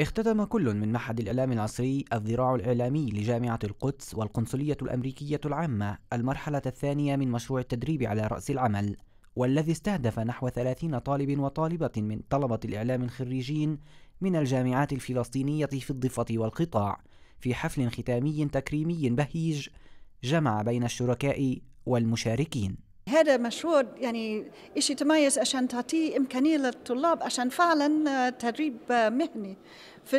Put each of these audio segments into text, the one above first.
اختتم كل من معهد الإعلام العصري الذراع الإعلامي لجامعة القدس والقنصلية الأمريكية العامة المرحلة الثانية من مشروع التدريب على رأس العمل والذي استهدف نحو 30 طالب وطالبة من طلبة الإعلام الخريجين من الجامعات الفلسطينية في الضفة والقطاع في حفل ختامي تكريمي بهيج جمع بين الشركاء والمشاركين هذا مشروع يعني شيء تميز عشان تعطيه إمكانية للطلاب عشان فعلا آه، تدريب آه، مهني في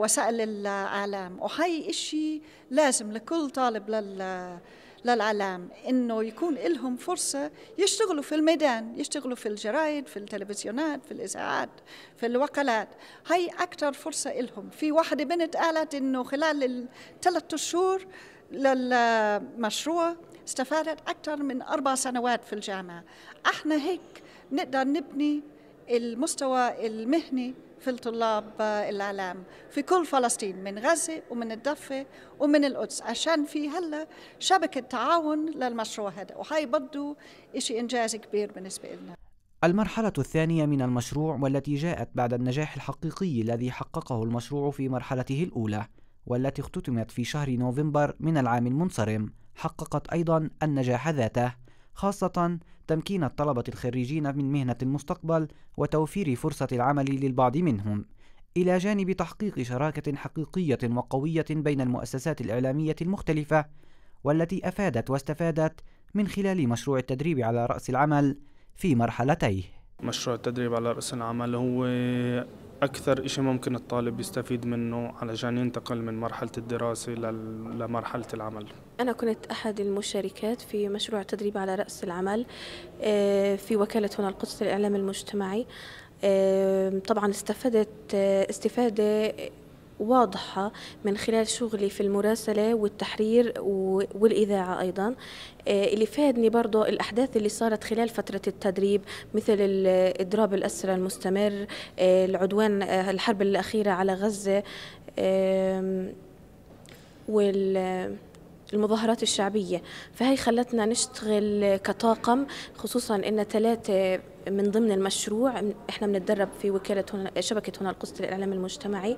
وسائل الإعلام وهي شيء لازم لكل طالب لل للإعلام إنه يكون لهم فرصة يشتغلوا في الميدان يشتغلوا في الجرايد في التلفزيونات في الإذاعات في الوكالات هاي أكثر فرصة لهم في واحدة بنت قالت إنه خلال الثلاث شهور للمشروع استفادت أكثر من أربع سنوات في الجامعة احنا هيك نقدر نبني المستوى المهني في الطلاب الإعلام في كل فلسطين من غزة ومن الضفة ومن القدس عشان في هلا شبكة تعاون للمشروع هذا وهي برضه شيء إنجاز كبير بالنسبة لنا المرحلة الثانية من المشروع والتي جاءت بعد النجاح الحقيقي الذي حققه المشروع في مرحلته الأولى والتي اختتمت في شهر نوفمبر من العام المنصرم حققت أيضا النجاح ذاته خاصة تمكين الطلبة الخريجين من مهنة المستقبل وتوفير فرصة العمل للبعض منهم إلى جانب تحقيق شراكة حقيقية وقوية بين المؤسسات الإعلامية المختلفة والتي أفادت واستفادت من خلال مشروع التدريب على رأس العمل في مرحلتيه مشروع التدريب على رأس العمل هو أكثر إشي ممكن الطالب يستفيد منه علشان ينتقل من مرحلة الدراسة لمرحلة العمل أنا كنت أحد المشاركات في مشروع تدريب على رأس العمل آه، في وكالة هنا القدس للإعلام المجتمعي آه، طبعا استفدت آه، استفادة واضحة من خلال شغلي في المراسلة والتحرير والإذاعة أيضا آه، اللي فادني برضو الأحداث اللي صارت خلال فترة التدريب مثل إضراب الأسرى المستمر آه، العدوان آه، الحرب الأخيرة على غزة وال المظاهرات الشعبية فهي خلتنا نشتغل كطاقم خصوصا ان ثلاثة من ضمن المشروع احنا بنتدرب في وكالة هنا شبكة هنا القدس للإعلام المجتمعي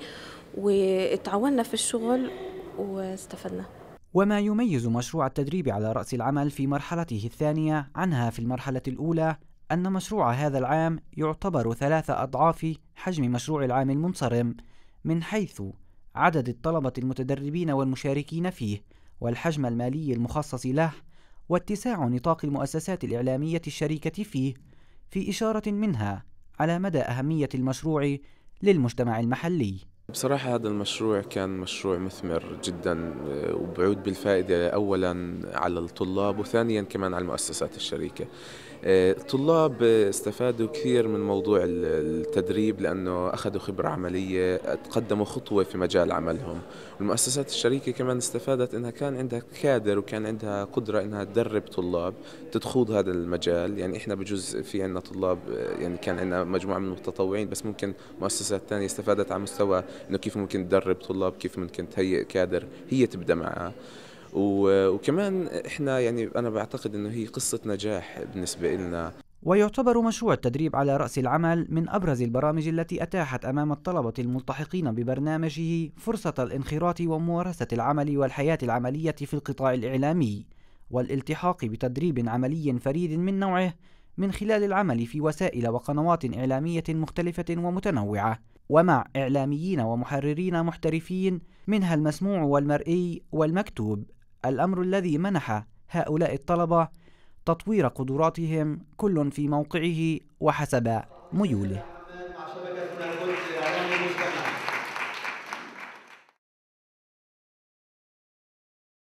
وتعاوننا في الشغل واستفدنا وما يميز مشروع التدريب على رأس العمل في مرحلته الثانية عنها في المرحلة الأولى أن مشروع هذا العام يعتبر ثلاثة أضعاف حجم مشروع العام المنصرم من حيث عدد الطلبة المتدربين والمشاركين فيه والحجم المالي المخصص له واتساع نطاق المؤسسات الإعلامية الشريكة فيه في إشارة منها على مدى أهمية المشروع للمجتمع المحلي بصراحة هذا المشروع كان مشروع مثمر جدا آه، وبعود بالفائدة أولا على الطلاب وثانيا كمان على المؤسسات الشريكة آه، الطلاب استفادوا كثير من موضوع التدريب لأنه أخذوا خبرة عملية تقدموا خطوة في مجال عملهم المؤسسات الشريكة كمان استفادت أنها كان عندها كادر وكان عندها قدرة أنها تدرب طلاب تدخوض هذا المجال يعني إحنا بجوز في عندنا طلاب آه، يعني كان عندنا مجموعة من المتطوعين بس ممكن مؤسسات ثانية استفادت على مستوى انه كيف ممكن تدرب طلاب كيف ممكن تهيئ كادر هي تبدا معها وكمان احنا يعني انا بعتقد انه هي قصه نجاح بالنسبه لنا ويعتبر مشروع التدريب على رأس العمل من أبرز البرامج التي أتاحت أمام الطلبة الملتحقين ببرنامجه فرصة الانخراط وممارسة العمل والحياة العملية في القطاع الإعلامي والالتحاق بتدريب عملي فريد من نوعه من خلال العمل في وسائل وقنوات إعلامية مختلفة ومتنوعة ومع إعلاميين ومحررين محترفين منها المسموع والمرئي والمكتوب الأمر الذي منح هؤلاء الطلبة تطوير قدراتهم كل في موقعه وحسب ميوله